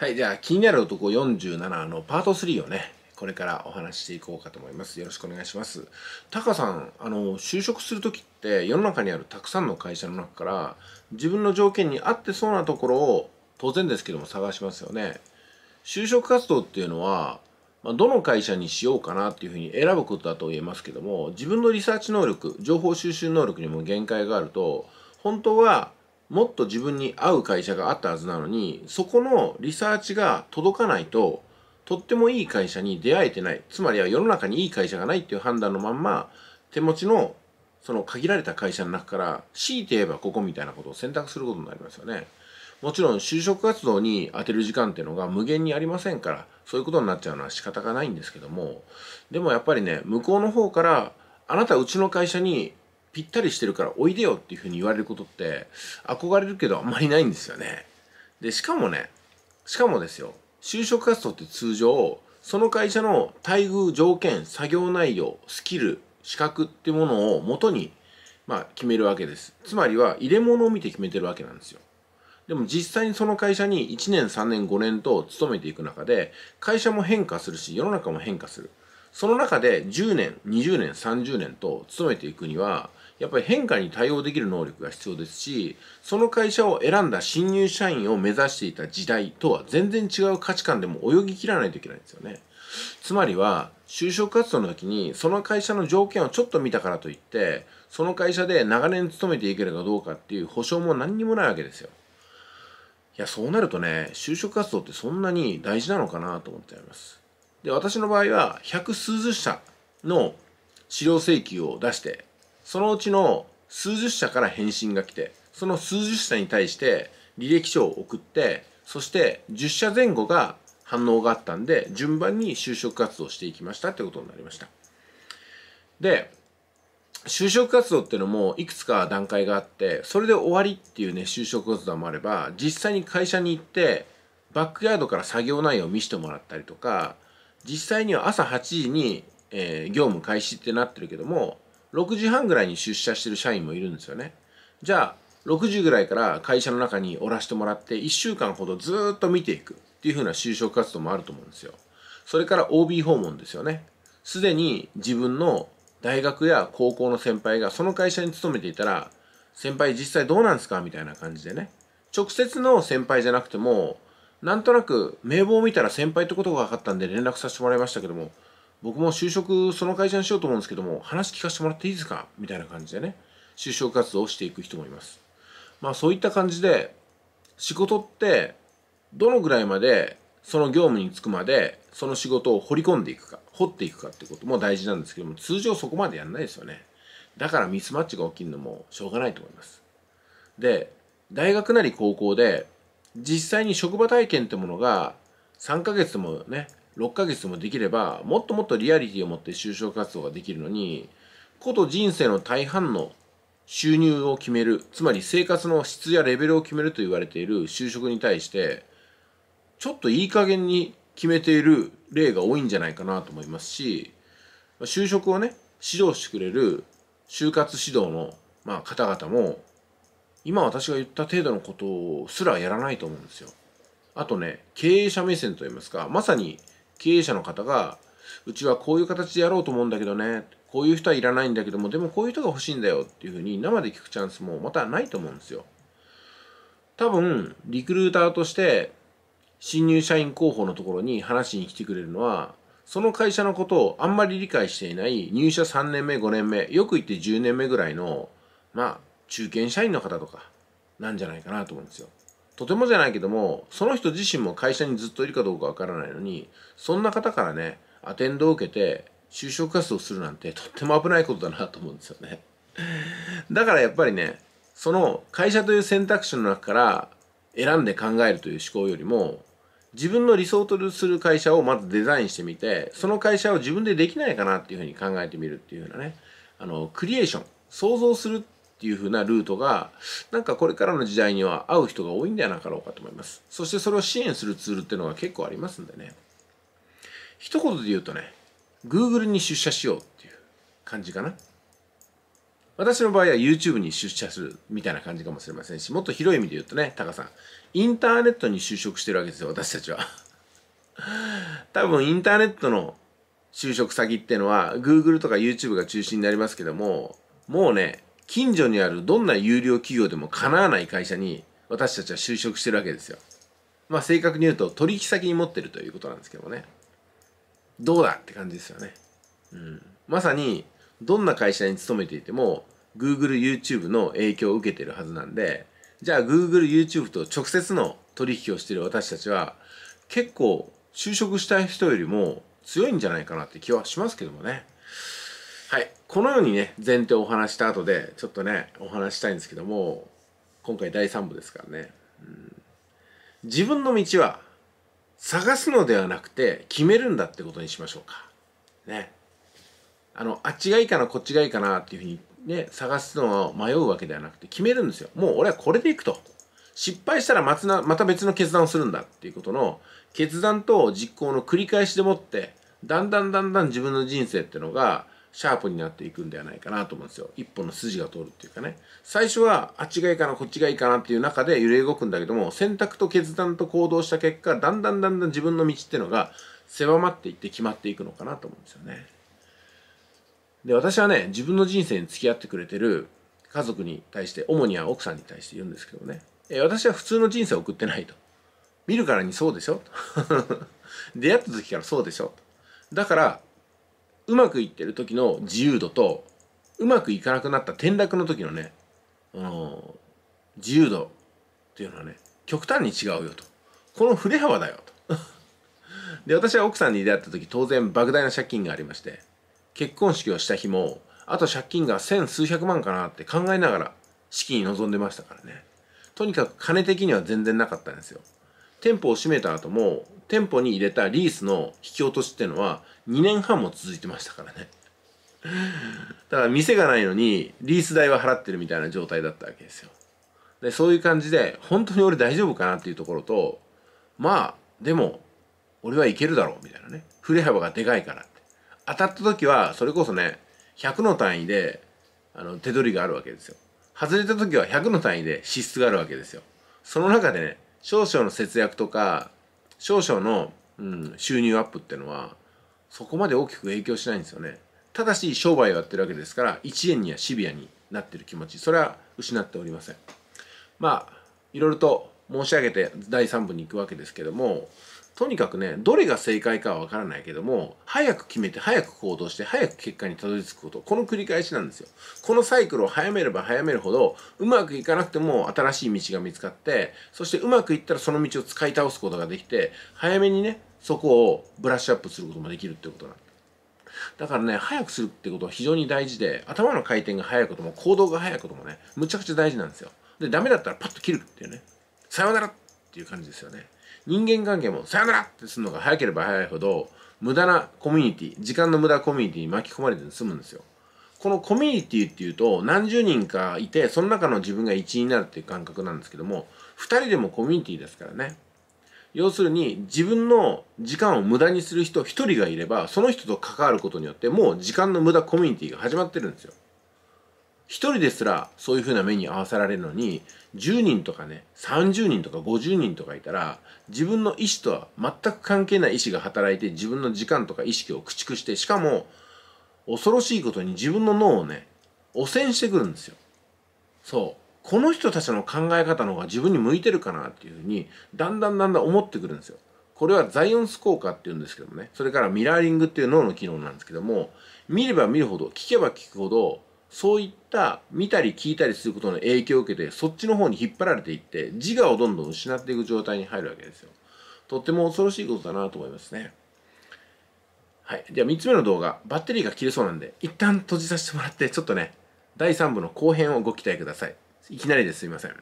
はい、じゃあ気になる男47のパート3をね、これからお話していこうかと思います。よろしくお願いします。タカさん、あの、就職する時って世の中にあるたくさんの会社の中から自分の条件に合ってそうなところを当然ですけども探しますよね。就職活動っていうのは、まどの会社にしようかなっていうふうに選ぶことだと言えますけども、自分のリサーチ能力、情報収集能力にも限界があると、本当はもっと自分に合う会社があったはずなのに、そこのリサーチが届かないと、とってもいい会社に出会えてない。つまりは世の中にいい会社がないっていう判断のまんま、手持ちのその限られた会社の中から、強いて言えばここみたいなことを選択することになりますよね。もちろん就職活動に当てる時間っていうのが無限にありませんから、そういうことになっちゃうのは仕方がないんですけども、でもやっぱりね、向こうの方から、あなたうちの会社にぴったりしてるからおいでよっていうふうに言われることって憧れるけどあんまりないんですよね。で、しかもね、しかもですよ、就職活動って通常、その会社の待遇条件、作業内容、スキル、資格ってものを元に、まあ、決めるわけです。つまりは入れ物を見て決めてるわけなんですよ。でも実際にその会社に1年、3年、5年と勤めていく中で、会社も変化するし、世の中も変化する。その中で10年、20年、30年と勤めていくには、やっぱり変化に対応できる能力が必要ですしその会社を選んだ新入社員を目指していた時代とは全然違う価値観でも泳ぎ切らないといけないんですよねつまりは就職活動の時にその会社の条件をちょっと見たからといってその会社で長年勤めていけるかどうかっていう保証も何にもないわけですよいやそうなるとね就職活動ってそんなに大事なのかなと思っておりますで私の場合は百数十社の資料請求を出してそのうちの数十社から返信が来て、その数十社に対して履歴書を送って、そして10社前後が反応があったんで、順番に就職活動していきましたってことになりました。で、就職活動っていうのもいくつか段階があって、それで終わりっていうね、就職活動もあれば、実際に会社に行って、バックヤードから作業内容を見せてもらったりとか、実際には朝8時に、えー、業務開始ってなってるけども、6時半ぐらいに出社してる社員もいるんですよねじゃあ6時ぐらいから会社の中におらしてもらって1週間ほどずっと見ていくっていうふうな就職活動もあると思うんですよそれから OB 訪問ですよねすでに自分の大学や高校の先輩がその会社に勤めていたら先輩実際どうなんですかみたいな感じでね直接の先輩じゃなくてもなんとなく名簿を見たら先輩ってことが分かったんで連絡させてもらいましたけども僕も就職その会社にしようと思うんですけども話聞かせてもらっていいですかみたいな感じでね就職活動をしていく人もいますまあそういった感じで仕事ってどのぐらいまでその業務に就くまでその仕事を掘り込んでいくか掘っていくかってことも大事なんですけども通常そこまでやんないですよねだからミスマッチが起きるのもしょうがないと思いますで大学なり高校で実際に職場体験ってものが3ヶ月もね6ヶ月もできればもっともっとリアリティを持って就職活動ができるのにこと人生の大半の収入を決めるつまり生活の質やレベルを決めると言われている就職に対してちょっといい加減に決めている例が多いんじゃないかなと思いますし就職をね指導してくれる就活指導の、まあ、方々も今私が言った程度のことすらやらないと思うんですよ。あとね経営者目線といいますかまさに経営者の方が、うちはこういう形でやろうと思うんだけどね、こういう人はいらないんだけども、でもこういう人が欲しいんだよっていうふうに生で聞くチャンスもまたないと思うんですよ。多分、リクルーターとして新入社員候補のところに話しに来てくれるのは、その会社のことをあんまり理解していない入社3年目、5年目、よく言って10年目ぐらいの、中堅社員の方とかなんじゃないかなと思うんですよ。とてもじゃないけどもその人自身も会社にずっといるかどうかわからないのにそんな方からねアテンドを受けて就職活動するなんてとっても危ないことだなと思うんですよねだからやっぱりねその会社という選択肢の中から選んで考えるという思考よりも自分の理想とする会社をまずデザインしてみてその会社を自分でできないかなっていうふうに考えてみるっていうようなねあのクリエーション想像するっていうふうなルートがなんかこれからの時代には合う人が多いんではなかろうかと思いますそしてそれを支援するツールっていうのが結構ありますんでね一言で言うとね Google に出社しようっていう感じかな私の場合は YouTube に出社するみたいな感じかもしれませんしもっと広い意味で言うとねタカさんインターネットに就職してるわけですよ私たちは 多分インターネットの就職先っていうのは Google とか YouTube が中心になりますけどももうね近所にあるどんな有料企業でもかなわない会社に私たちは就職してるわけですよ。まあ正確に言うと取引先に持ってるということなんですけどもね。どうだって感じですよね。うん。まさにどんな会社に勤めていても Google、YouTube の影響を受けてるはずなんで、じゃあ Google、YouTube と直接の取引をしてる私たちは結構就職したい人よりも強いんじゃないかなって気はしますけどもね。はい。このようにね前提をお話した後でちょっとねお話したいんですけども今回第3部ですからね、うん、自分の道は探すのではなくて決めるんだってことにしましょうかねあのあっちがいいかなこっちがいいかなっていうふうにね探すのを迷うわけではなくて決めるんですよもう俺はこれでいくと失敗したらまた別の決断をするんだっていうことの決断と実行の繰り返しでもってだんだんだんだん自分の人生っていうのがシャープになっていくんではないかなと思うんですよ。一本の筋が通るっていうかね。最初はあっちがいいかな、こっちがいいかなっていう中で揺れ動くんだけども、選択と決断と行動した結果、だんだんだんだん自分の道っていうのが狭まっていって決まっていくのかなと思うんですよね。で、私はね、自分の人生に付き合ってくれてる家族に対して、主には奥さんに対して言うんですけどね、え私は普通の人生を送ってないと。見るからにそうでしょ 出会った時からそうでしょだからうまくいってる時の自由度とうまくいかなくなった転落の時のね、あの自由度っていうのはね極端に違うよとこの振れ幅だよと で私は奥さんに出会った時当然莫大な借金がありまして結婚式をした日もあと借金が千数百万かなって考えながら式に臨んでましたからねとにかく金的には全然なかったんですよ店舗を閉めた後も店舗に入れたリースの引き落としっていうのは2年半も続いてましたからね。だから店がないのにリース代は払ってるみたいな状態だったわけですよ。で、そういう感じで本当に俺大丈夫かなっていうところと、まあ、でも俺はいけるだろうみたいなね。振れ幅がでかいからって。当たった時はそれこそね、100の単位であの手取りがあるわけですよ。外れた時は100の単位で支出があるわけですよ。その中でね、少々の節約とか、少々の、うん、収入アップってのは、そこまで大きく影響しないんですよね。ただし、商売をやってるわけですから、1円にはシビアになってる気持ち、それは失っておりません。まあ、いろいろと申し上げて第3部に行くわけですけども、とにかくね、どれが正解かはわからないけども、早く決めて、早く行動して、早く結果にたどり着くこと。この繰り返しなんですよ。このサイクルを早めれば早めるほど、うまくいかなくても新しい道が見つかって、そしてうまくいったらその道を使い倒すことができて、早めにね、そこをブラッシュアップすることもできるってことなんだ。だからね、早くするってことは非常に大事で、頭の回転が早いことも行動が早いこともね、むちゃくちゃ大事なんですよ。で、ダメだったらパッと切るっていうね、さようならっていう感じですよね。人間関係もさよならってするのが早ければ早いほど無駄なコミュニティ時間の無駄コミュニティに巻き込まれて済むんですよこのコミュニティっていうと何十人かいてその中の自分が一員になるっていう感覚なんですけども2人でもコミュニティですからね要するに自分の時間を無駄にする人1人がいればその人と関わることによってもう時間の無駄コミュニティが始まってるんですよ一人ですらそういう風な目に合わせられるのに、10人とかね、30人とか50人とかいたら、自分の意思とは全く関係ない意思が働いて、自分の時間とか意識を駆逐して、しかも、恐ろしいことに自分の脳をね、汚染してくるんですよ。そう。この人たちの考え方の方が自分に向いてるかなっていうふうに、だんだんだんだん思ってくるんですよ。これはザイオンス効果って言うんですけどもね。それからミラーリングっていう脳の機能なんですけども、見れば見るほど、聞けば聞くほど、そういった見たり聞いたりすることの影響を受けてそっちの方に引っ張られていって自我をどんどん失っていく状態に入るわけですよとっても恐ろしいことだなと思いますねはいでは3つ目の動画バッテリーが切れそうなんで一旦閉じさせてもらってちょっとね第3部の後編をご期待くださいいきなりですいません